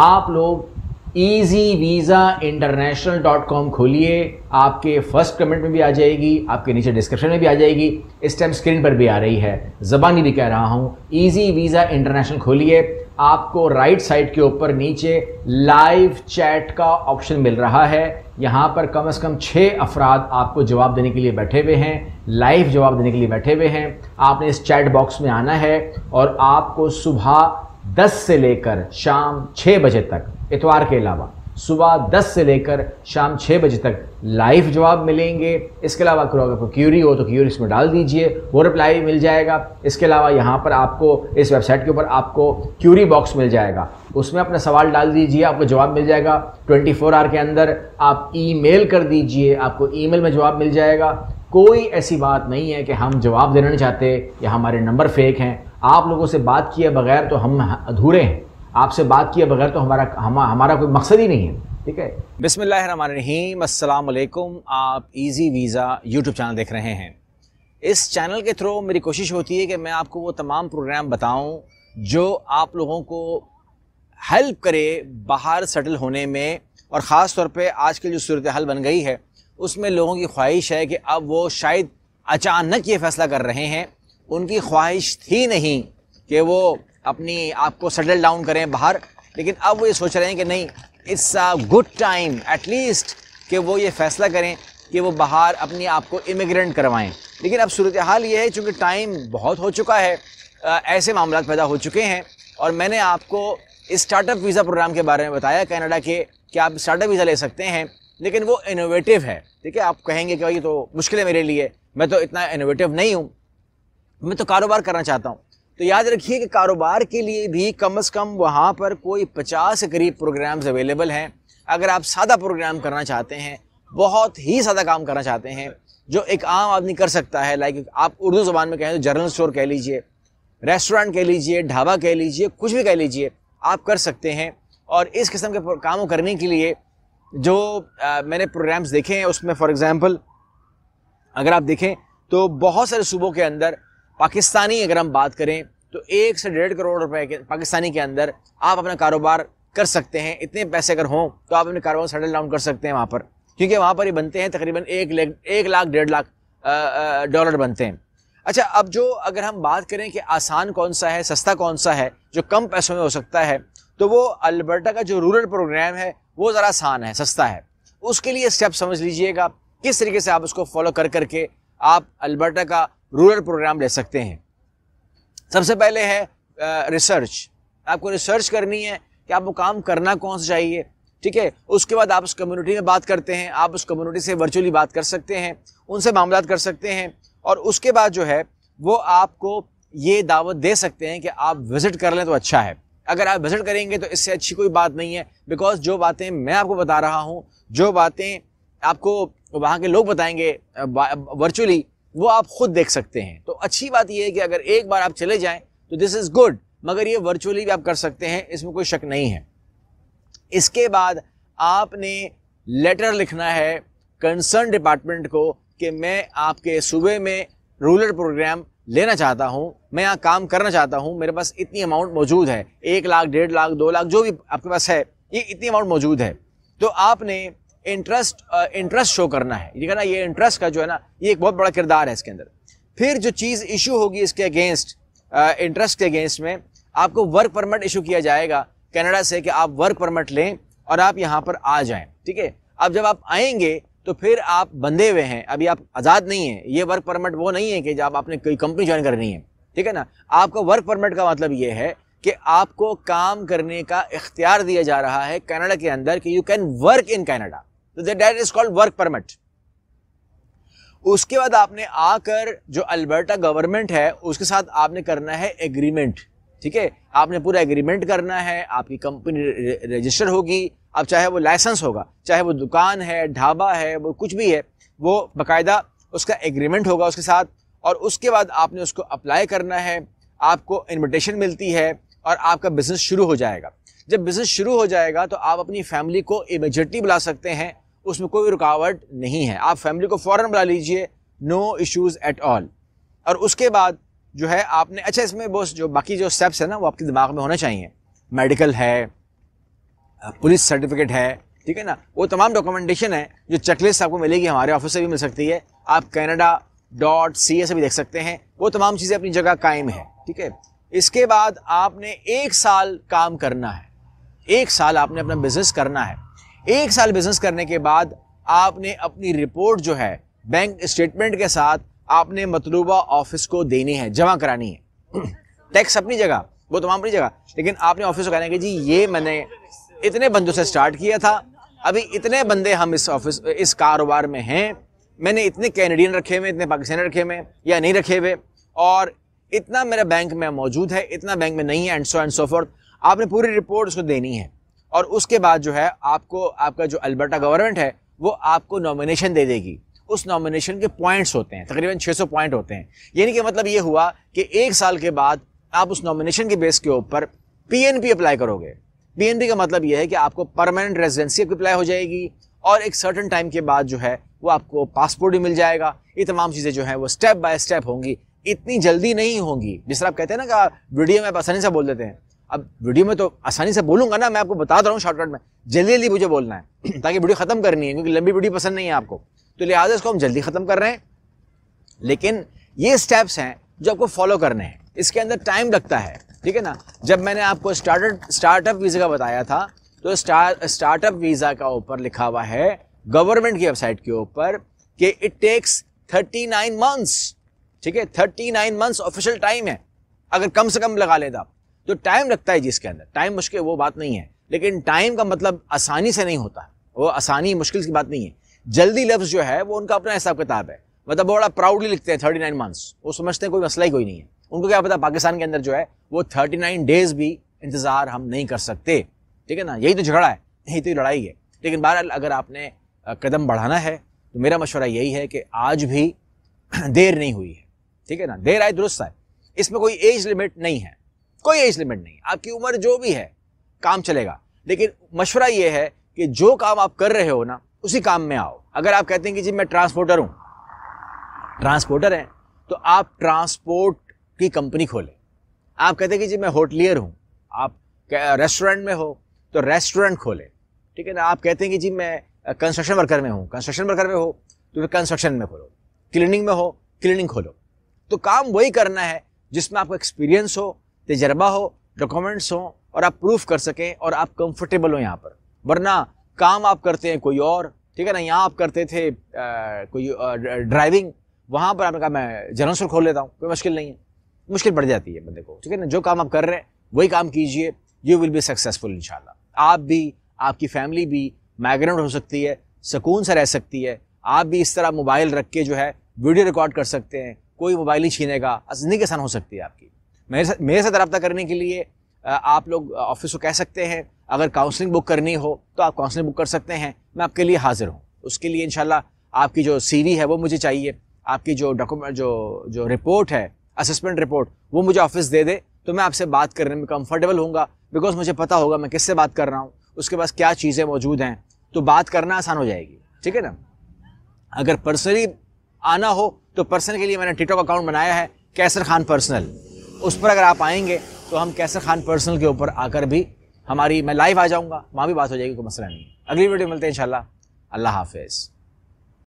आप लोग easy visa international dot com खोलिए आपके फर्स्ट कमेंट में भी आ जाएगी आपके नीचे डिस्क्रिप्शन में भी आ जाएगी इस टाइम स्क्रीन पर भी आ रही है ज़बानी भी कह रहा हूँ ईजी वीज़ा इंटरनेशनल खोलिए आपको राइट साइड के ऊपर नीचे लाइव चैट का ऑप्शन मिल रहा है यहाँ पर कम से कम छः अफराद आपको जवाब देने के लिए बैठे हुए हैं लाइव जवाब देने के लिए बैठे हुए हैं आपने इस चैट बॉक्स में आना है और आपको सुबह दस से लेकर शाम छः बजे तक इतवार के अलावा सुबह दस से लेकर शाम छः बजे तक लाइव जवाब मिलेंगे इसके अलावा अगर आपको क्यूरी हो तो क्यूरी इसमें डाल दीजिए वो रिप्लाई मिल जाएगा इसके अलावा यहाँ पर आपको इस वेबसाइट के ऊपर आपको क्यूरी बॉक्स मिल जाएगा उसमें अपना सवाल डाल दीजिए आपको जवाब मिल जाएगा 24 फोर आवर के अंदर आप ईमेल कर दीजिए आपको ईमेल में जवाब मिल जाएगा कोई ऐसी बात नहीं है कि हम जवाब देना नहीं चाहते या हमारे नंबर फेक हैं आप लोगों से बात किए बगैर तो हम अधूरे हैं आपसे बात किए बगैर तो हमारा हम, हमारा कोई मकसद ही नहीं है ठीक है बिसमीम असलकुम आप इजी वीज़ा यूट्यूब चैनल देख रहे हैं इस चैनल के थ्रू मेरी कोशिश होती है कि मैं आपको वो तमाम प्रोग्राम बताऊं जो आप लोगों को हेल्प करे बाहर सेटल होने में और ख़ास तौर पे आजकल जो सूरत हाल बन गई है उसमें लोगों की ख्वाहिश है कि अब वो शायद अचानक ये फैसला कर रहे हैं उनकी ख्वाहिश थी नहीं कि वो अपनी आप को सेटल डाउन करें बाहर लेकिन अब वो ये सोच रहे हैं कि नहीं it's a good time at least कि वो ये फ़ैसला करें कि वो बाहर अपने आप को इमिग्रेंट करवाएं लेकिन अब सूरत हाल ये है चूँकि टाइम बहुत हो चुका है आ, ऐसे मामला पैदा हो चुके हैं और मैंने आपको इस स्टार्टअप वीज़ा प्रोग्राम के बारे में बताया कनाडा के कि आप स्टार्टअप वीज़ा ले सकते हैं लेकिन वो इनोवेटिव है ठीक है आप कहेंगे कि भाई तो मुश्किल है मेरे लिए मैं तो इतना इनोवेटिव नहीं हूँ मैं तो कारोबार करना चाहता हूँ तो याद रखिए कि कारोबार के लिए भी कम से कम वहाँ पर कोई पचास के करीब प्रोग्राम्स अवेलेबल हैं अगर आप सादा प्रोग्राम करना चाहते हैं बहुत ही सादा काम करना चाहते हैं जो एक आम आदमी कर सकता है लाइक आप उर्दू ज़बान में कहें तो जर्नल स्टोर कह लीजिए रेस्टोरेंट कह लीजिए ढाबा कह लीजिए कुछ भी कह लीजिए आप कर सकते हैं और इस किस्म के काम करने के लिए जो आ, मैंने प्रोग्राम्स देखे हैं उसमें फॉर एग्ज़ाम्पल अगर आप देखें तो बहुत सारे सूबों के अंदर पाकिस्तानी अगर हम बात करें तो एक से डेढ़ करोड़ रुपए के पाकिस्तानी के अंदर आप अपना कारोबार कर सकते हैं इतने पैसे अगर हों तो आप अपने कारोबार सेटल डाउन कर सकते हैं वहाँ पर क्योंकि वहाँ पर ही बनते हैं तकरीबन एक लेख एक लाख डेढ़ लाख डॉलर बनते हैं अच्छा अब जो अगर हम बात करें कि आसान कौन सा है सस्ता कौन सा है जो कम पैसों में हो सकता है तो वो अल्बर्टा का जो रूरल प्रोग्राम है वो ज़रा आसान है सस्ता है उसके लिए स्टेप समझ लीजिएगा किस तरीके से आप उसको फॉलो कर करके आप अल्बर्टा का रूरल प्रोग्राम ले सकते हैं सबसे पहले है रिसर्च आपको रिसर्च करनी है कि आपको काम करना कौन सा चाहिए ठीक है उसके बाद आप उस कम्युनिटी में बात करते हैं आप उस कम्युनिटी से वर्चुअली बात कर सकते हैं उनसे मामला कर सकते हैं और उसके बाद जो है वो आपको ये दावत दे सकते हैं कि आप विज़िट कर लें तो अच्छा है अगर आप विज़िट करेंगे तो इससे अच्छी कोई बात नहीं है बिकॉज जो बातें मैं आपको बता रहा हूँ जो बातें आपको वहाँ के लोग बताएंगे वर्चुअली वो आप खुद देख सकते हैं तो अच्छी बात यह है कि अगर एक बार आप चले जाएं तो दिस इज़ गुड मगर ये वर्चुअली भी आप कर सकते हैं इसमें कोई शक नहीं है इसके बाद आपने लेटर लिखना है कंसर्न डिपार्टमेंट को कि मैं आपके सूबे में रूरल प्रोग्राम लेना चाहता हूँ मैं यहाँ काम करना चाहता हूँ मेरे पास इतनी अमाउंट मौजूद है एक लाख डेढ़ लाख दो लाख जो भी आपके पास है ये इतनी अमाउंट मौजूद है तो आपने इंटरेस्ट इंटरेस्ट शो करना है ठीक है ना ये इंटरेस्ट का जो है ना ये एक बहुत बड़ा किरदार है इसके अंदर फिर जो चीज़ इशू होगी इसके अगेंस्ट इंटरेस्ट uh, के अगेंस्ट में आपको वर्क परमिट इशू किया जाएगा कनाडा से कि आप वर्क परमिट लें और आप यहाँ पर आ जाए ठीक है अब जब आप आएंगे तो फिर आप बंधे हुए हैं अभी आप आज़ाद नहीं हैं ये वर्क परमिट वो नहीं है कि जब आपने कोई कंपनी ज्वाइन करनी है ठीक है ना आपका वर्क परमिट का मतलब ये है कि आपको काम करने का इख्तियार दिया जा रहा है कनाडा के अंदर कि you can work in Canada तो that is called work permit उसके बाद आपने आकर जो अल्बर्टा गवर्नमेंट है उसके साथ आपने करना है एग्रीमेंट ठीक है आपने पूरा एग्रीमेंट करना है आपकी कंपनी रजिस्टर होगी अब चाहे वो लाइसेंस होगा चाहे वो दुकान है ढाबा है वो कुछ भी है वो बाकायदा उसका एग्रीमेंट होगा उसके साथ और उसके बाद आपने उसको अप्लाई करना है आपको इन्विटेशन मिलती है और आपका बिज़नेस शुरू हो जाएगा जब बिज़नेस शुरू हो जाएगा तो आप अपनी फैमिली को इमिजिएटली बुला सकते हैं उसमें कोई रुकावट नहीं है आप फैमिली को फ़ौर बुला लीजिए नो इश्यूज़ एट ऑल और उसके बाद जो है आपने अच्छा इसमें बस जो बाकी जो स्टेप्स हैं ना वो आपके दिमाग में होना चाहिए मेडिकल है पुलिस सर्टिफिकेट है ठीक है ना वो तमाम डॉक्यूमेंटेशन है जो चेकलिस्ट आपको मिलेगी हमारे ऑफिस से भी मिल सकती है आप कैनेडा डॉट सी से भी देख सकते हैं वो तमाम चीज़ें अपनी जगह कायम है ठीक है इसके बाद आपने एक साल काम करना है एक साल आपने अपना बिजनेस करना है एक साल बिजनेस करने के बाद आपने अपनी रिपोर्ट जो है बैंक स्टेटमेंट के साथ आपने मतलूबा ऑफिस को देनी है जमा करानी है टैक्स अपनी जगह वो तमाम अपनी जगह लेकिन आपने ऑफिस को कहना कि जी ये मैंने इतने बंदों से स्टार्ट किया था अभी इतने बंदे हम इस ऑफिस इस कारोबार में हैं मैंने इतने कैनेडियन रखे हुए इतने पाकिस्तानी रखे हुए या नहीं रखे हुए और इतना मेरा बैंक में मौजूद है इतना बैंक में नहीं है and so and so forth आपने पूरी रिपोर्ट उसको देनी है और उसके बाद जो है आपको आपका जो अल्बर्टा गवर्नमेंट है वो आपको नॉमिनेशन दे देगी उस नॉमिनेशन के पॉइंट्स होते हैं तकरीबन 600 पॉइंट होते हैं यानी कि मतलब ये हुआ कि एक साल के बाद आप उस नॉमिनेशन के बेस के ऊपर पीएनपी अप्लाई करोगे पीएनपी का मतलब ये है कि आपको परमानेंट रेजिडेंसी अप्लाई हो जाएगी और एक सर्टन टाइम के बाद जो है वो आपको पासपोर्ट भी मिल जाएगा ये तमाम चीज़ें जो हैं वो स्टेप बाय स्टेप होंगी इतनी जल्दी नहीं होंगी जिस तरह आप कहते हैं ना कि वीडियो में आप आसानी से बोल देते हैं अब वीडियो में तो आसानी से बोलूंगा ना मैं आपको बता तो रहा हूँ शॉर्टकट में जल्दी जल्दी मुझे बोलना है ताकि वीडियो ख़त्म करनी है क्योंकि लंबी वीडियो पसंद नहीं है आपको तो लिहाजा इसको हम जल्दी ख़त्म कर रहे हैं लेकिन ये स्टेप्स हैं जो आपको फॉलो करने हैं इसके अंदर टाइम लगता है ठीक है ना जब मैंने आपको स्टार्टअप स्टार्टअप वीज़ा का बताया था तो स्टार्टअप वीज़ा का ऊपर लिखा हुआ है गवर्नमेंट की वेबसाइट के ऊपर कि it takes thirty nine months ठीक है thirty nine months official time है अगर कम से कम लगा लेता तो जो टाइम लगता है जिसके अंदर टाइम मुश्किल वो बात नहीं है लेकिन टाइम का मतलब आसानी से नहीं होता वो आसानी मुश्किल की बात नहीं है जल्दी लफ्ज़ जो है वो उनका अपना हिसाब किताब है मतलब बड़ा प्राउडली लिखते हैं थर्टी नाइन मंथ्स वो समझते हैं कोई मसला ही कोई नहीं है उनको क्या पता पाकिस्तान के अंदर जो है वो थर्टी नाइन डेज भी इंतज़ार हम नहीं कर सकते ठीक है ना यही तो झगड़ा है यही तो लड़ाई है लेकिन बहरहाल अगर आपने कदम बढ़ाना है तो मेरा मशवरा यही है कि आज भी देर नहीं हुई है ठीक है ना देर आए दुरुस्त आए इसमें कोई एज लिमिट नहीं है कोई एज लिमिट नहीं आपकी उम्र जो भी है काम चलेगा लेकिन मशवरा यह है कि जो काम आप कर रहे हो ना उसी काम में आओ अगर आप कहते हैं कि जी मैं ट्रांसपोर्टर हूँ ट्रांसपोर्टर हैं तो आप ट्रांसपोर्ट की कंपनी खोलें आप कहते हैं कि जी मैं होटलियर हूँ आप रेस्टोरेंट में हो तो रेस्टोरेंट खोले ठीक है ना आप कहते हैं कि जी मैं कंस्ट्रक्शन वर्कर में हूँ कंस्ट्रक्शन वर्कर में हो तो फिर कंस्ट्रक्शन में खोलो क्लीनिंग में हो क्लीनिंग खोलो तो काम वही करना है जिसमें आपको एक्सपीरियंस हो तजर्बा हो डॉक्यूमेंट्स हों और आप प्रूफ कर सकें और आप कंफर्टेबल हो यहाँ पर वरना काम आप करते हैं कोई और ठीक है ना यहाँ आप करते थे आ, कोई ड्राइविंग वहाँ पर आपने कहा मैं जनरल खोल लेता हूँ कोई मुश्किल नहीं है मुश्किल बढ़ जाती है बंदे को ठीक है ना जो काम आप कर रहे हैं वही काम कीजिए you will be successful in आप भी आपकी फैमिली भी माइग्रेंट हो सकती है सुकून से रह सकती है आप भी इस तरह मोबाइल रख के जो है वीडियो रिकॉर्ड कर सकते हैं कोई मोबाइल ही छीनेगा जिंदगी आसान हो सकती है आपकी मेरे साथ मेरे साथ रब्ता करने के लिए आप लोग ऑफिस को कह सकते हैं अगर काउंसलिंग बुक करनी हो तो आप काउंसलिंग बुक कर सकते हैं मैं आपके लिए हाजिर हूँ उसके लिए इन आपकी जो सी है वो मुझे चाहिए आपकी जो डॉक्यूमेंट जो जो रिपोर्ट है असेसमेंट रिपोर्ट वो मुझे ऑफिस दे दे तो मैं आपसे बात करने में कंफर्टेबल होऊंगा बिकॉज मुझे पता होगा मैं किससे बात कर रहा हूँ उसके पास क्या चीज़ें मौजूद हैं तो बात करना आसान हो जाएगी ठीक है ना अगर पर्सनली आना हो तो पर्सनल के लिए मैंने टिकटॉक अकाउंट बनाया है कैसर खान पर्सनल उस पर अगर आप आएंगे तो हम कैसर खान पर्सनल के ऊपर आकर भी हमारी मैं लाइव आ जाऊँगा वहाँ भी बात हो जाएगी कोई मसला नहीं अगली वीडियो मिलते हैं इंशाल्लाह अल्लाह हाफिज़